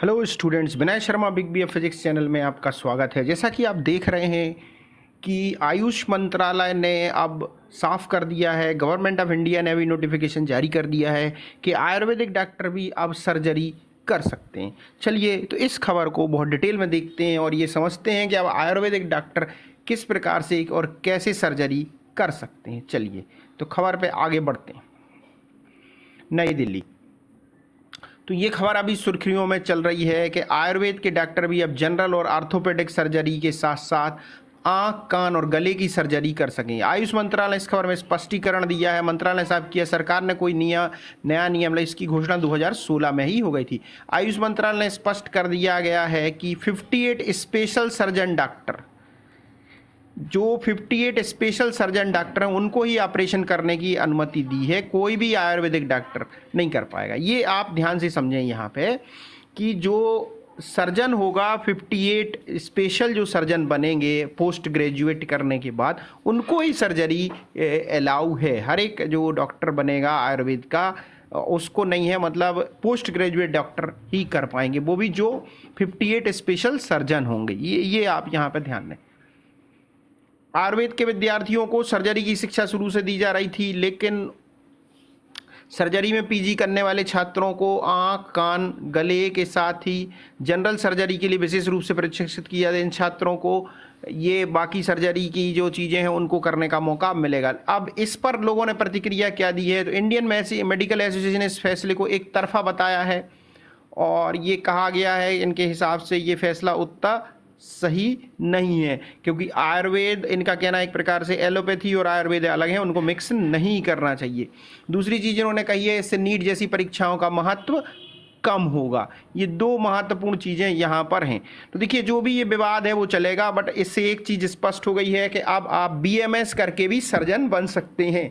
hello students Vinay Sharma big B physics channel में आपका स्वागत है जैसा कि आप देख रहे हैं कि आयुष मंत्रालय ने अब साफ़ कर दिया है गवर्नमेंट ऑफ इंडिया ने भी नोटिफिकेशन जारी कर दिया है कि आयुर्वेदिक डॉक्टर भी अब सर्जरी कर सकते हैं चलिए तो इस खबर को बहुत डिटेल में देखते हैं और ये समझते हैं कि अब आयुर्वेदिक डॉक्टर किस प्रकार से और कैसे सर्जरी कर सकते हैं चलिए तो खबर पर आगे बढ़ते हैं नई दिल्ली तो ये खबर अभी सुर्खियों में चल रही है कि आयुर्वेद के डॉक्टर भी अब जनरल और आर्थोपेडिक सर्जरी के साथ साथ आँख कान और गले की सर्जरी कर सकें आयुष मंत्रालय इस खबर में स्पष्टीकरण दिया है मंत्रालय साहब किया सरकार ने कोई निया नया नियम इसकी घोषणा 2016 में ही हो गई थी आयुष मंत्रालय ने स्पष्ट कर दिया गया है कि 58 स्पेशल सर्जन डॉक्टर जो 58 स्पेशल सर्जन डॉक्टर हैं उनको ही ऑपरेशन करने की अनुमति दी है कोई भी आयुर्वेदिक डॉक्टर नहीं कर पाएगा ये आप ध्यान से समझें यहाँ पे कि जो सर्जन होगा 58 स्पेशल जो सर्जन बनेंगे पोस्ट ग्रेजुएट करने के बाद उनको ही सर्जरी अलाउ है हर एक जो डॉक्टर बनेगा आयुर्वेद का उसको नहीं है मतलब पोस्ट ग्रेजुएट डॉक्टर ही कर पाएंगे वो भी जो 58 स्पेशल सर्जन होंगे ये ये आप यहाँ पर ध्यान दें आयुर्वेद के विद्यार्थियों को सर्जरी की शिक्षा शुरू से दी जा रही थी लेकिन सर्जरी में पीजी करने वाले छात्रों को आँख कान गले के साथ ही जनरल सर्जरी के लिए विशेष रूप से प्रशिक्षित किया जाए इन छात्रों को ये बाकी सर्जरी की जो चीज़ें हैं उनको करने का मौका मिलेगा अब इस पर लोगों ने प्रतिक्रिया क्या दी है तो इंडियन मेडिकल एसोसिएशन ने इस फैसले को एक तरफा बताया है और ये कहा गया है इनके हिसाब से ये फैसला उतना सही नहीं है क्योंकि आयुर्वेद इनका कहना एक प्रकार से एलोपैथी और आयुर्वेद अलग है उनको मिक्स नहीं करना चाहिए दूसरी चीज़ इन्होंने कही है इससे नीट जैसी परीक्षाओं का महत्व कम होगा ये दो महत्वपूर्ण चीज़ें यहाँ पर हैं तो देखिए जो भी ये विवाद है वो चलेगा बट इससे एक चीज़ स्पष्ट हो गई है कि अब आप बीएमएस करके भी सर्जन बन सकते हैं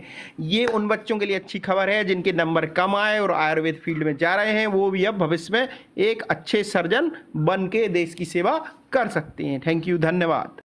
ये उन बच्चों के लिए अच्छी खबर है जिनके नंबर कम आए और आयुर्वेद फील्ड में जा रहे हैं वो भी अब भविष्य में एक अच्छे सर्जन बन के देश की सेवा कर सकते हैं थैंक यू धन्यवाद